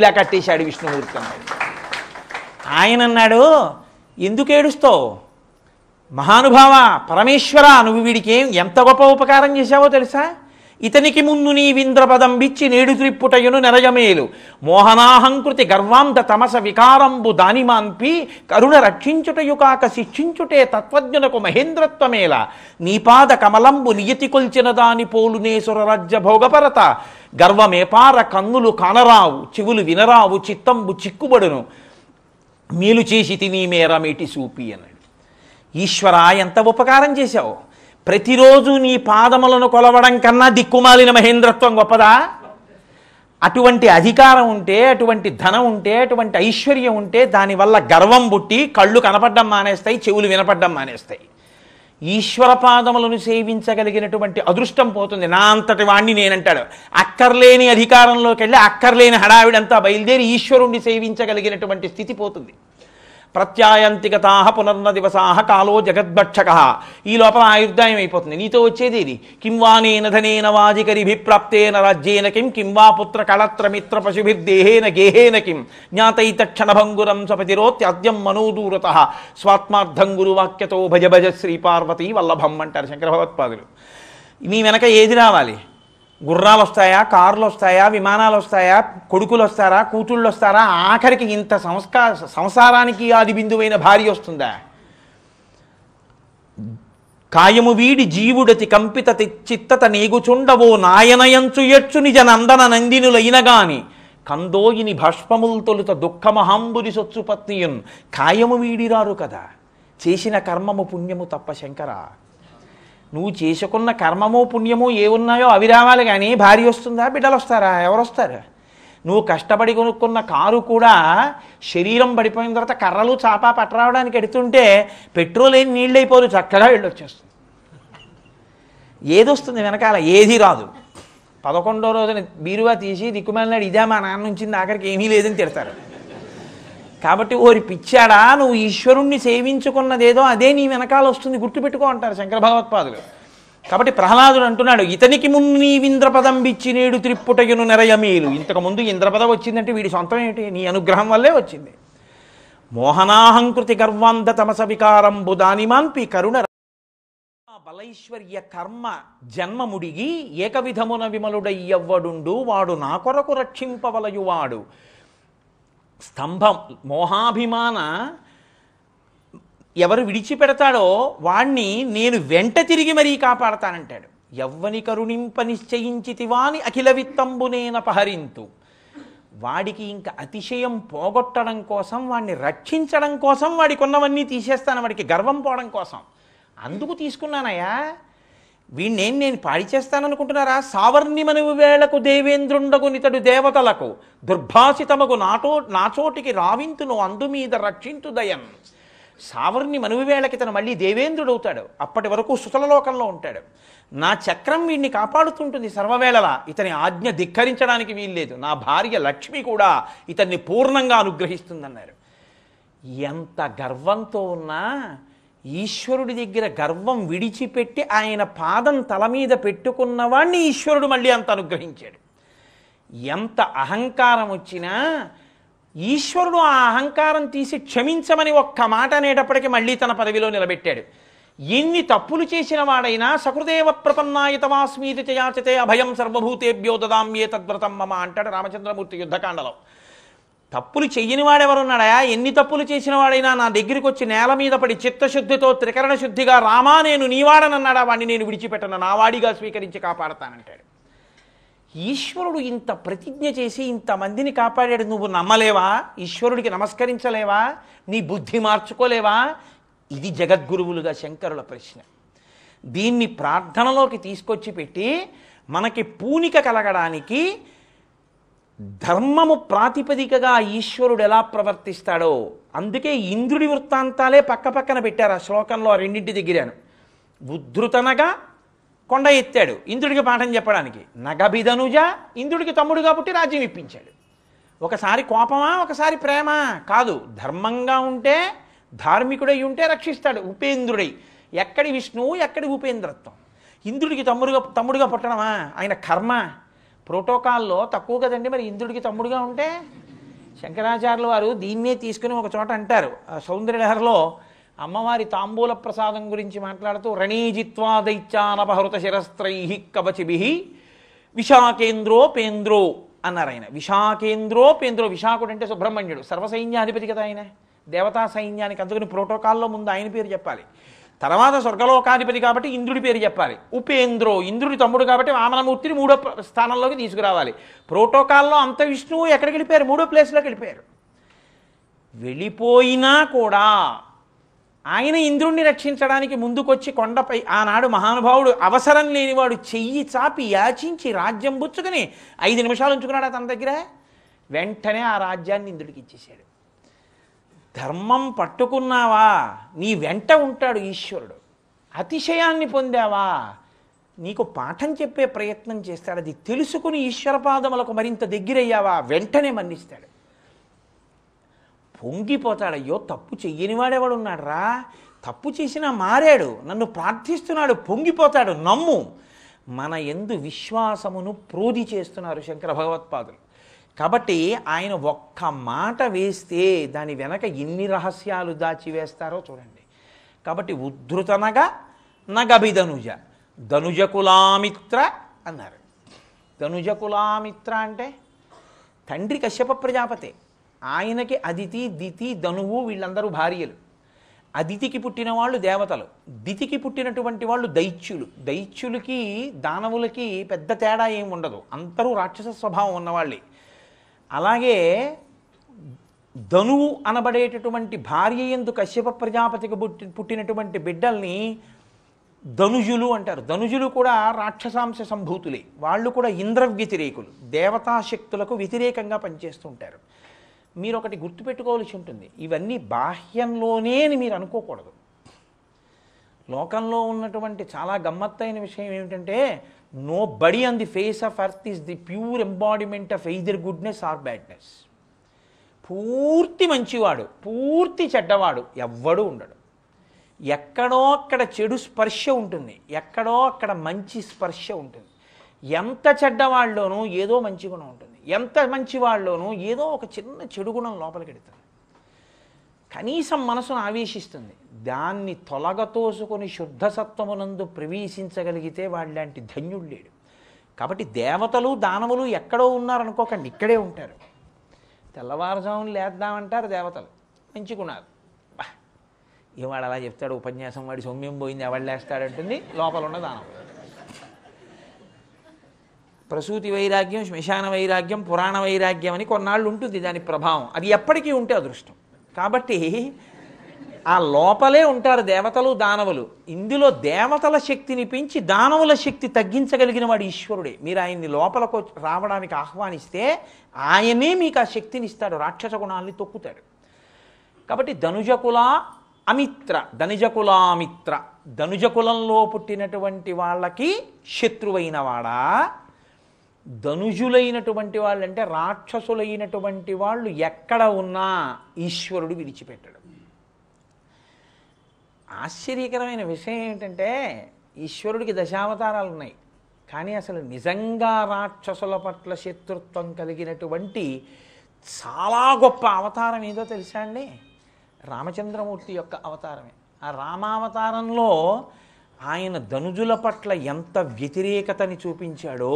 ఇలా కట్టేశాడు విష్ణుమూర్తి అన్నాడు ఆయన అన్నాడు ఎందుకు ఏడుస్తావు మహానుభావ పరమేశ్వర నువ్వు వీడికి ఎంత గొప్ప ఉపకారం చేశావో తెలుసా ఇతనికి ముందు బిచ్చి నేడు త్రిప్పుటయును నెరయమేలు మోహనాహంకృతి గర్వాంధ తమస వికారంబు మాన్పి కరుణ రక్షించుటయు కాక శిక్షించుటే తత్వజ్ఞునకు మహేంద్రత్వమేల నీపాద కమలంబు నియతి కొల్చిన దాని పోలునే సురరాజ్య భోగపరత గర్వమేపార కన్నులు కానరావు చెవులు వినరావు చిత్తంబు చిక్కుబడును మేలు చేసి తిని మేర మీటి సూపి అన్నాడు ఈశ్వర ఎంత ఉపకారం చేశావు ప్రతిరోజు నీ పాదములను కొలవడం కన్నా దిక్కుమాలిన మహేంద్రత్వం గొప్పదా అటువంటి అధికారం ఉంటే అటువంటి ధనం ఉంటే అటువంటి ఐశ్వర్యం ఉంటే దానివల్ల గర్వం పుట్టి కళ్ళు కనపడ్డం మానేస్తాయి చెవులు వినపడ్డం మానేస్తాయి ఈశ్వర పాదములను సేవించగలిగినటువంటి అదృష్టం పోతుంది నా అంతటి వాణ్ణి నేనంటాడు అక్కర్లేని అధికారంలోకి వెళ్ళి అక్కర్లేని హడావిడంతా బయలుదేరి ఈశ్వరుణ్ణి సేవించగలిగినటువంటి స్థితి పోతుంది ప్రత్యాయంతికతాహ పునర్న దివసాహ కాలో జగద్భక్షక ఈ లోపల ఆయుర్దాయం అయిపోతుంది నీతో వచ్చేది ఇది కిం వానేన ధనేన వాజికరిభిప్రాప్తేన రాజ్యేన కిం కిం వా పుత్ర కళత్ర మిత్ర పశుభిర్దేహేన గేహేన కిం జ్ఞాతైత క్షణభంగురం అద్యం మనోదూరత స్వాత్మార్థం గురువాక్యతో భజ భజ శ్రీ శ్రీపార్వతీ వల్లభం అంటారు శంకర భగవత్పాదులు నీ వెనక ఏది రావాలి గుర్రాలు వస్తాయా కార్లు వస్తాయా విమానాలు వస్తాయా కొడుకులు వస్తారా కూతుళ్ళు వస్తారా ఆఖరికి ఇంత సంస్కార సంసారానికి ఆది బిందువైన భార్య వస్తుందా కాయము వీడి జీవుడతి కంపిత చిత్తత నీగుచుండవో నాయనయంచు ఎచ్చు నిజ నందన నందినులైన గాని కందోయిని భష్పముల్ తొలుత దుఃఖమహాంబురి సొచ్చుపత్నియున్ కాయము వీడిరారు కదా చేసిన కర్మము పుణ్యము తప్ప శంకరా నువ్వు చేసుకున్న కర్మమో పుణ్యమో ఏ ఉన్నాయో అవి రావాలి కానీ భార్య వస్తుందా బిడ్డలు వస్తారా ఎవరు వస్తారు నువ్వు కష్టపడి కొనుక్కున్న కారు కూడా శరీరం పడిపోయిన తర్వాత కర్రలు చాప పట్టరావడానికి ఎడుతుంటే పెట్రోల్ ఏం నీళ్ళైపోదు చక్కగా వెళ్ళొచ్చేస్తుంది ఏదొస్తుంది వెనకాల ఏది రాదు పదకొండో రోజున బీరువా తీసి దిక్కుమాలినాడు ఇదే మా నాన్న నుంచి ఆఖరికి ఏమీ లేదని తిడతారు కాబట్టి ఓరి పిచ్చాడా నువ్వు ఈశ్వరుణ్ణి సేవించుకున్నదేదో అదే నీ వెనకాల వస్తుంది గుర్తుపెట్టుకో అంటారు శంకర భగవత్పాదులు కాబట్టి ప్రహ్లాదుడు అంటున్నాడు ఇతనికి ముందు నీవింద్రపదం బిచ్చి నేడు త్రిప్పుటయును ఇంతకు ఇంతకుముందు ఇంద్రపదం వచ్చిందంటే వీడి సొంతం ఏంటి నీ అనుగ్రహం వల్లే వచ్చింది మోహనాహంకృతి గర్వాంధ తమస బుధాని మాన్పి కరుణ బలైశ్వర్య కర్మ జన్మ ముడిగి ఏకవిధమున విమలుడయ్యవ్వడుండు వాడు నా కొరకు రక్షింపవలయువాడు స్తంభం మోహాభిమాన ఎవరు విడిచిపెడతాడో వాణ్ణి నేను వెంట తిరిగి మరీ కాపాడతానంటాడు ఎవ్వని కరుణింప నిశ్చయించితివాని అని అఖిల విత్తంబునేనపహరింతు వాడికి ఇంకా అతిశయం పోగొట్టడం కోసం వాడిని రక్షించడం కోసం వాడికి ఉన్నవన్నీ తీసేస్తాను వాడికి గర్వం పోవడం కోసం అందుకు తీసుకున్నానయ్యా వీణ్ణేం నేను పాడి చేస్తాననుకుంటున్నారా సావర్ణిమని వేళకు దేవేంద్రుండకు నితడు దేవతలకు దుర్భాషితమగు నాటో నాచోటికి రావింతును అందుమీద రక్షించు దయం సావర్ణి మనువి వేళకి తను మళ్ళీ దేవేంద్రుడు అవుతాడు అప్పటి వరకు సుతలలోకంలో ఉంటాడు నా చక్రం వీడిని కాపాడుతుంటుంది సర్వవేళలా ఇతని ఆజ్ఞ ధిక్కరించడానికి వీల్లేదు నా భార్య లక్ష్మి కూడా ఇతన్ని పూర్ణంగా అనుగ్రహిస్తుందన్నారు ఎంత గర్వంతో ఉన్నా ఈశ్వరుడి దగ్గర గర్వం విడిచిపెట్టి ఆయన పాదం తల మీద పెట్టుకున్నవాణ్ణి ఈశ్వరుడు మళ్ళీ అంత అనుగ్రహించాడు ఎంత అహంకారం వచ్చినా ఈశ్వరుడు ఆ అహంకారం తీసి క్షమించమని ఒక్క మాట అనేటప్పటికీ మళ్ళీ తన పదవిలో నిలబెట్టాడు ఎన్ని తప్పులు చేసిన వాడైనా సకృదేవ ప్రపన్నాయతమాస్మీతి చయాచతే అభయం సర్వభూతేభ్యో దదామ్యే ఏ తద్వ్రతం మమ అంటాడు రామచంద్రమూర్తి యుద్ధకాండలో తప్పులు చెయ్యని వాడెవరున్నాడయా ఎన్ని తప్పులు చేసిన వాడైనా నా దగ్గరికి వచ్చి నేల మీద పడి చిత్తశుద్ధితో త్రికరణ శుద్ధిగా రామా నేను నీవాడనన్నాడా వాడిని నేను విడిచిపెట్టను నా వాడిగా స్వీకరించి కాపాడతానంటాడు ఈశ్వరుడు ఇంత ప్రతిజ్ఞ చేసి ఇంతమందిని కాపాడాడు నువ్వు నమ్మలేవా ఈశ్వరుడికి నమస్కరించలేవా నీ బుద్ధి మార్చుకోలేవా ఇది జగద్గురువులుగా శంకరుల ప్రశ్న దీన్ని ప్రార్థనలోకి తీసుకొచ్చి పెట్టి మనకి పూనిక కలగడానికి ధర్మము ప్రాతిపదికగా ఈశ్వరుడు ఎలా ప్రవర్తిస్తాడో అందుకే ఇంద్రుడి వృత్తాంతాలే పక్క పక్కన పెట్టారు ఆ శ్లోకంలో రెండింటి దగ్గరను ఉద్ధృతనగా కొండ ఎత్తాడు ఇంద్రుడికి పాఠం చెప్పడానికి నగభిధనుజ ఇంద్రుడికి తమ్ముడు కాబట్టి రాజ్యం ఇప్పించాడు ఒకసారి కోపమా ఒకసారి ప్రేమ కాదు ధర్మంగా ఉంటే ధార్మికుడై ఉంటే రక్షిస్తాడు ఉపేంద్రుడై ఎక్కడి విష్ణువు ఎక్కడి ఉపేంద్రత్వం ఇంద్రుడికి తమ్ముడుగా తమ్ముడుగా పుట్టడమా ఆయన కర్మ ప్రోటోకాల్లో తక్కువ కదండి మరి ఇంద్రుడికి తమ్ముడుగా ఉంటే శంకరాచార్యుల వారు దీన్నే తీసుకుని ఒక చోట అంటారు సౌందర్యహరలో అమ్మవారి తాంబూల ప్రసాదం గురించి మాట్లాడుతూ రణీజిత్వా దైత్యానపహృత శిరస్త్రై కవచిభి విశాకేంద్రోపేంద్రో అన్నారు ఆయన విశాకేంద్రోపేంద్రో విశాఖుడు అంటే సుబ్రహ్మణ్యుడు సర్వసైన్యాధిపతి కదా ఆయన దేవతా సైన్యానికి అందుకని ప్రోటోకాల్లో ముందు ఆయన పేరు చెప్పాలి తర్వాత స్వర్గలోకాధిపతి కాబట్టి ఇంద్రుడి పేరు చెప్పాలి ఉపేంద్రో ఇంద్రుడి తమ్ముడు కాబట్టి వామనమూర్తిని మూడో స్థానంలోకి తీసుకురావాలి ప్రోటోకాల్లో అంత విష్ణువు ఎక్కడికి వెళ్ళిపోయారు మూడో ప్లేస్లోకి వెళ్ళిపోయారు వెళ్ళిపోయినా కూడా ఆయన ఇంద్రుణ్ణి రక్షించడానికి ముందుకొచ్చి కొండపై ఆనాడు మహానుభావుడు అవసరం లేనివాడు చెయ్యి చాపి యాచించి రాజ్యం బుచ్చుకుని ఐదు నిమిషాలు ఉంచుకున్నాడు అతని దగ్గర వెంటనే ఆ రాజ్యాన్ని ఇంద్రుడికి ఇచ్చేశాడు ధర్మం పట్టుకున్నావా నీ వెంట ఉంటాడు ఈశ్వరుడు అతిశయాన్ని పొందావా నీకు పాఠం చెప్పే ప్రయత్నం చేస్తాడు అది తెలుసుకుని ఈశ్వరపాదములకు మరింత దగ్గరయ్యావా వెంటనే మన్నిస్తాడు పొంగిపోతాడు అయ్యో తప్పు చెయ్యనివాడెవడున్నాడు రా తప్పు చేసినా మారాడు నన్ను ప్రార్థిస్తున్నాడు పొంగిపోతాడు నమ్ము మన ఎందు విశ్వాసమును ప్రోధి చేస్తున్నారు శంకర భగవత్పాదులు కాబట్టి ఆయన ఒక్క మాట వేస్తే దాని వెనక ఎన్ని రహస్యాలు దాచివేస్తారో చూడండి కాబట్టి ఉద్ధృతనగా నగభి ధనుజ కులామిత్ర అన్నారు ధనుజ కులామిత్ర అంటే తండ్రి కశ్యప ప్రజాపతి ఆయనకి అదితి దితి ధనువు వీళ్ళందరూ భార్యలు అదితికి పుట్టిన వాళ్ళు దేవతలు దితికి పుట్టినటువంటి వాళ్ళు దైత్యులు దైత్యులకి దానవులకి పెద్ద తేడా ఏమి ఉండదు అందరూ రాక్షస స్వభావం ఉన్నవాళ్ళే అలాగే ధనువు అనబడేటటువంటి భార్య ఎందు కశ్యప ప్రజాపతికి పుట్టి పుట్టినటువంటి బిడ్డల్ని ధనుజులు అంటారు ధనుజులు కూడా రాక్షసాంశ సంభూతులే వాళ్ళు కూడా ఇంద్ర వ్యతిరేకులు దేవతాశక్తులకు వ్యతిరేకంగా పనిచేస్తుంటారు మీరు ఒకటి గుర్తుపెట్టుకోవాల్సి ఉంటుంది ఇవన్నీ బాహ్యంలోనే అని మీరు అనుకోకూడదు లోకంలో ఉన్నటువంటి చాలా గమ్మత్తైన విషయం ఏమిటంటే nobody on the face of earth is the pure embodiment of either goodness or badness పూర్తి మంచివాడు పూర్తి చెడ్డవాడు ఎవ్వడూ ఉండడు ఎక్కడో అక్కడ చెడు స్పర్శ ఉంటుంది ఎక్కడో అక్కడ మంచి స్పర్శ ఉంటుంది ఎంత చెడ్డవాళ్ళలోనూ ఏదో మంచి గుణం ఉంటుంది ఎంత మంచి వాళ్ళలోనూ ఏదో ఒక చిన్న చెడు గుణం లోపలికి వెడుతుంది కనీసం మనసును ఆవేశిస్తుంది దాన్ని తొలగతోసుకొని శుద్ధసత్వమునందు ప్రవేశించగలిగితే వాళ్ళంటి ధన్యుడు లేడు కాబట్టి దేవతలు దానవులు ఎక్కడో ఉన్నారనుకోకండి ఇక్కడే ఉంటారు తెల్లవారుజామును లేద్దామంటారు దేవతలు మంచిగున్నారు ఇవాడు అలా చెప్తాడు ఉపన్యాసం వాడి సౌమ్యం పోయింది ఎవడు లేస్తాడంటుంది లోపల ఉన్న దానం ప్రసూతి వైరాగ్యం శ్మశాన వైరాగ్యం పురాణ వైరాగ్యం అని కొన్నాళ్ళు ఉంటుంది దాని ప్రభావం అది ఎప్పటికీ ఉంటే అదృష్టం కాబట్టి ఆ లోపలే ఉంటారు దేవతలు దానవులు ఇందులో దేవతల శక్తిని పెంచి దానవుల శక్తి తగ్గించగలిగిన వాడు ఈశ్వరుడే మీరు ఆయన్ని లోపలకు రావడానికి ఆహ్వానిస్తే ఆయనే మీకు ఆ శక్తిని ఇస్తాడు రాక్షస గుణాలని తొక్కుతాడు కాబట్టి ధనుజకుల అమిత్ర ధనుజకులామిత్ర ధనుజకులంలో పుట్టినటువంటి వాళ్ళకి శత్రువైన వాడా ధనుజులైనటువంటి వాళ్ళంటే రాక్షసులైనటువంటి వాళ్ళు ఎక్కడ ఉన్నా ఈశ్వరుడు విడిచిపెట్టడం ఆశ్చర్యకరమైన విషయం ఏంటంటే ఈశ్వరుడికి దశావతారాలు ఉన్నాయి కానీ అసలు నిజంగా రాక్షసుల పట్ల శత్రుత్వం కలిగినటువంటి చాలా గొప్ప అవతారం ఏదో తెలుసా అండి రామచంద్రమూర్తి యొక్క అవతారమే ఆ రామావతారంలో ఆయన ధనుజుల పట్ల ఎంత వ్యతిరేకతని చూపించాడో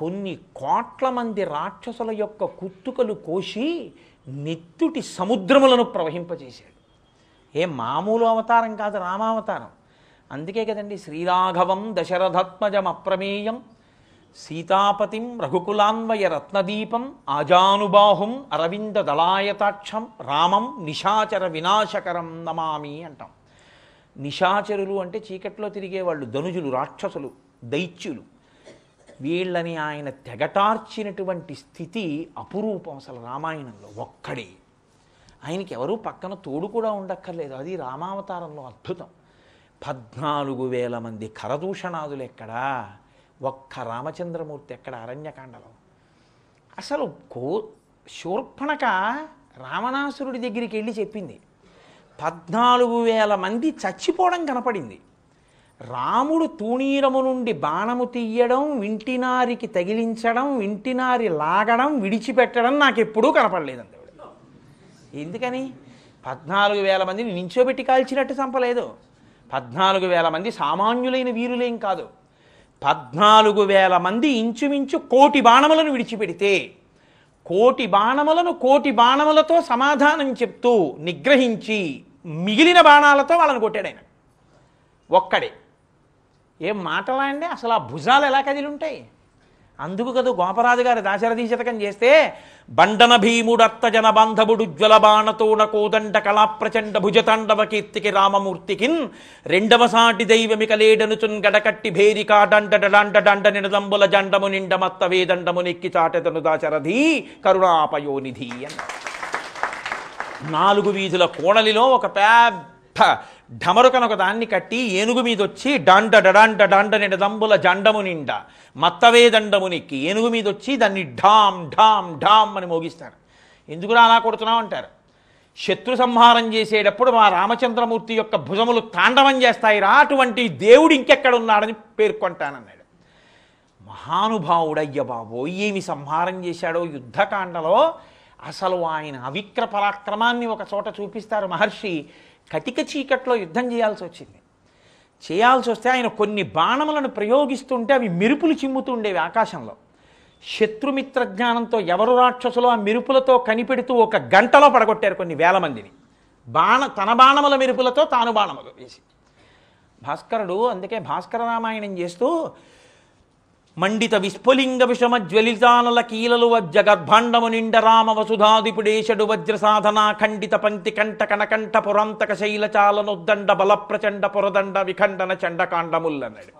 కొన్ని కోట్ల మంది రాక్షసుల యొక్క కుత్తుకలు కోసి నెత్తుటి సముద్రములను ప్రవహింపజేశాడు ఏ మామూలు అవతారం కాదు రామావతారం అందుకే కదండి శ్రీరాఘవం దశరథత్మజం అప్రమేయం సీతాపతిం రఘుకులాన్వయ రత్నదీపం ఆజానుబాహుం అరవింద దళాయతాక్షం రామం నిశాచర వినాశకరం నమామి అంటాం నిశాచరులు అంటే చీకట్లో తిరిగేవాళ్ళు ధనుజులు రాక్షసులు దైత్యులు వీళ్ళని ఆయన తెగటార్చినటువంటి స్థితి అపురూపం అసలు రామాయణంలో ఒక్కడే ఆయనకి ఎవరూ పక్కన తోడు కూడా ఉండక్కర్లేదు అది రామావతారంలో అద్భుతం పద్నాలుగు వేల మంది కరదూషణాదులు ఎక్కడా ఒక్క రామచంద్రమూర్తి ఎక్కడ అరణ్యకాండలో అసలు కో శూర్పణక రావణాసురుడి దగ్గరికి వెళ్ళి చెప్పింది పద్నాలుగు వేల మంది చచ్చిపోవడం కనపడింది రాముడు తూణీరము నుండి బాణము తీయడం వింటినారికి తగిలించడం వింటినారి లాగడం విడిచిపెట్టడం నాకెప్పుడూ కనపడలేదండి ఎందుకని పద్నాలుగు వేల మందిని నించోబెట్టి కాల్చినట్టు చంపలేదు పద్నాలుగు వేల మంది సామాన్యులైన వీరులేం కాదు పద్నాలుగు వేల మంది ఇంచుమించు కోటి బాణములను విడిచిపెడితే కోటి బాణములను కోటి బాణములతో సమాధానం చెప్తూ నిగ్రహించి మిగిలిన బాణాలతో వాళ్ళని కొట్టాడు ఆయన ఒక్కడే ఏం మాటలా అండి అసలు ఆ భుజాలు ఎలా కదిలి ఉంటాయి అందుకు కదా గోపరాజు గారు దాశరథీ శతకం చేస్తే బండన భీముడత్త జన బాంధవుడు జ్వల బాణతోన కోదండ కళాప్రచండ భుజతాండవ కీర్తికి రామమూర్తికిన్ రెండవ సాటి దైవమిక లేడనుచున్ గడకట్టి భేరికా డండ డండ డండ నిడదంబుల జండము నిండమత్త వేదండము నెక్కి చాటెతను దాశరథి కరుణాపయోనిధి అని నాలుగు వీధుల కోణలిలో ఒక పెద్ద ఒక దాన్ని కట్టి ఏనుగు మీద వచ్చి డాండ డడాండ డాండ నిడదంబుల జండము నిండా మత్తవే నెక్కి ఏనుగు మీద వచ్చి దాన్ని ఢామ్ ఢామ్ ఢామ్ అని మోగిస్తారు ఎందుకురా అలా కొడుతున్నావు అంటారు శత్రు సంహారం చేసేటప్పుడు మా రామచంద్రమూర్తి యొక్క భుజములు తాండవం చేస్తాయిరా అటువంటి దేవుడు ఇంకెక్కడ ఉన్నాడని పేర్కొంటానన్నాడు మహానుభావుడయ్య బాబో ఏమి సంహారం చేశాడో యుద్ధకాండలో అసలు ఆయన అవిక్ర పరాక్రమాన్ని ఒక చోట చూపిస్తారు మహర్షి కటిక చీకట్లో యుద్ధం చేయాల్సి వచ్చింది చేయాల్సి వస్తే ఆయన కొన్ని బాణములను ప్రయోగిస్తుంటే అవి మెరుపులు చిమ్ముతూ ఉండేవి ఆకాశంలో శత్రుమిత్ర జ్ఞానంతో ఎవరు రాక్షసులు ఆ మెరుపులతో కనిపెడుతూ ఒక గంటలో పడగొట్టారు కొన్ని వేల మందిని బాణ తన బాణముల మెరుపులతో తాను బాణములు వేసి భాస్కరుడు అందుకే భాస్కర రామాయణం చేస్తూ మండిత విస్ఫులింగ విషమ కీలలు వజ్ర గర్భాండము నిండ రామ వసుధాదిపుడేశడు వజ్ర సాధనా ఖండిత పంక్తి కంట కనకంఠ పురాంతక శైలచాలనొద్దండ బలప్రచండ పురదండ విఖండన చండకాండముల్లన్నాడు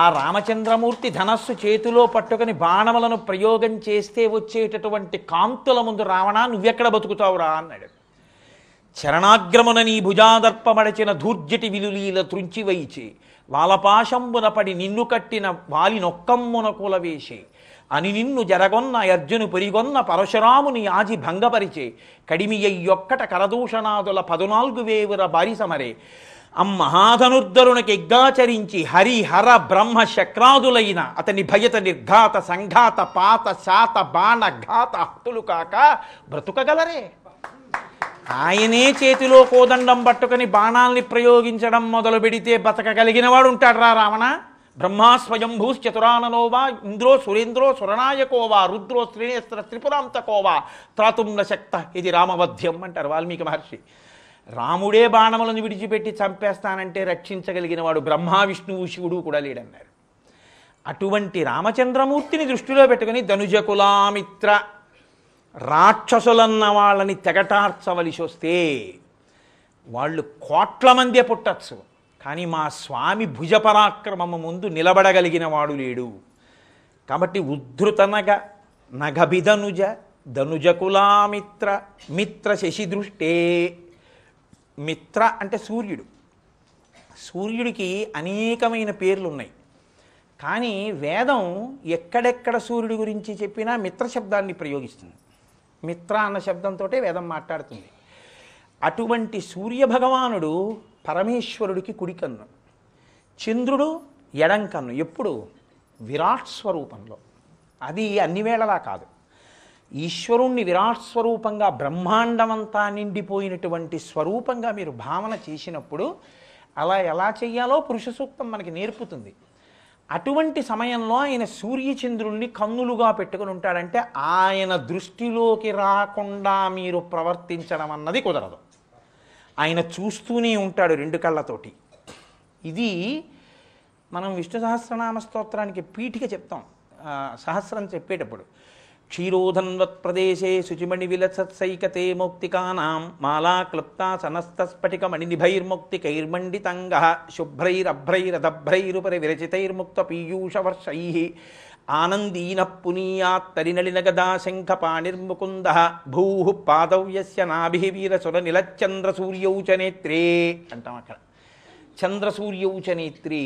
ఆ రామచంద్రమూర్తి ధనస్సు చేతిలో పట్టుకుని బాణములను ప్రయోగం చేస్తే వచ్చేటటువంటి కాంతుల ముందు రావణా నువ్వెక్కడ బతుకుతావురా అన్నాడు చరణాగ్రమున నీ భుజాదర్పమడచిన ధూర్జటి విలులీల తృంచివైచి వాలపాశంబున పడి నిన్ను కట్టిన వాలి నొక్కమ్మున కులవేషే అని నిన్ను జరగొన్న అర్జును పొరిగొన్న పరశురాముని ఆజి భంగపరిచే కడిమియొక్కట కరదూషణాదుల పదునాలుగు వేవుర బారిసమరే అమ్మహాధనుర్ధరునికి హరి హర బ్రహ్మ శక్రాదులైన అతని భయత నిర్ఘాత సంఘాత పాత శాత బాణ ఘాత హతులు కాక బ్రతుకగలరే ఆయనే చేతిలో కోదండం పట్టుకుని బాణాల్ని ప్రయోగించడం మొదలు పెడితే బతకగలిగిన వాడు రా రావణ బ్రహ్మా స్వయంభూశ్చతురాననోవా ఇంద్రో సురేంద్రో సురనాయకోవా రుద్రో శ్రీనేస్త్ర త్రిపురాంతకోవా త్రాతుమ్ల శక్త ఇది రామవధ్యం అంటారు వాల్మీకి మహర్షి రాముడే బాణములను విడిచిపెట్టి చంపేస్తానంటే రక్షించగలిగిన వాడు బ్రహ్మ విష్ణువు శివుడు కూడా లేడన్నారు అటువంటి రామచంద్రమూర్తిని దృష్టిలో పెట్టుకుని ధనుజకులామిత్ర రాక్షసులన్న వాళ్ళని తెగటార్చవలసి వస్తే వాళ్ళు కోట్ల మందే పుట్టచ్చు కానీ మా స్వామి భుజపరాక్రమము ముందు నిలబడగలిగిన వాడు లేడు కాబట్టి ఉద్ధృత నగ నగభిధనుజ ధనుజకులామిత్ర మిత్ర శశిదృష్టే మిత్ర అంటే సూర్యుడు సూర్యుడికి అనేకమైన పేర్లు ఉన్నాయి కానీ వేదం ఎక్కడెక్కడ సూర్యుడి గురించి చెప్పినా మిత్ర శబ్దాన్ని ప్రయోగిస్తుంది మిత్ర అన్న శబ్దంతో వేదం మాట్లాడుతుంది అటువంటి సూర్యభగవానుడు పరమేశ్వరుడికి కుడి కన్ను చంద్రుడు ఎడం కన్ను ఎప్పుడు విరాట్ స్వరూపంలో అది అన్ని వేళలా కాదు ఈశ్వరుణ్ణి విరాట్ స్వరూపంగా బ్రహ్మాండమంతా నిండిపోయినటువంటి స్వరూపంగా మీరు భావన చేసినప్పుడు అలా ఎలా చెయ్యాలో పురుష సూక్తం మనకి నేర్పుతుంది అటువంటి సమయంలో ఆయన సూర్యచంద్రుణ్ణి కన్నులుగా పెట్టుకుని ఉంటాడంటే ఆయన దృష్టిలోకి రాకుండా మీరు ప్రవర్తించడం అన్నది కుదరదు ఆయన చూస్తూనే ఉంటాడు రెండు కళ్ళతోటి ఇది మనం విష్ణు సహస్రనామ స్తోత్రానికి పీఠిక చెప్తాం సహస్రం చెప్పేటప్పుడు క్షీరోధన్వత్ప్రదేశే విలసత్సైకతే మౌక్తికానాం మాలా క్లుప్తా సనస్తస్ఫటికమణి నిభైర్ముక్తికైర్మండితంగ శుభ్రైరభ్రైరదభ్రైరుపరి విరచితైర్ముక్త పీయూషవర్షై ఆనందీన పునీయాత్తరినళిన గదా శంఖపాణిర్ముకుంద భూ పాదౌ నాభి వీరసుర నిలచంద్రసూర్యౌచ నేత్రే అంటాం అక్కడ చంద్రసూర్యౌచ నేత్రే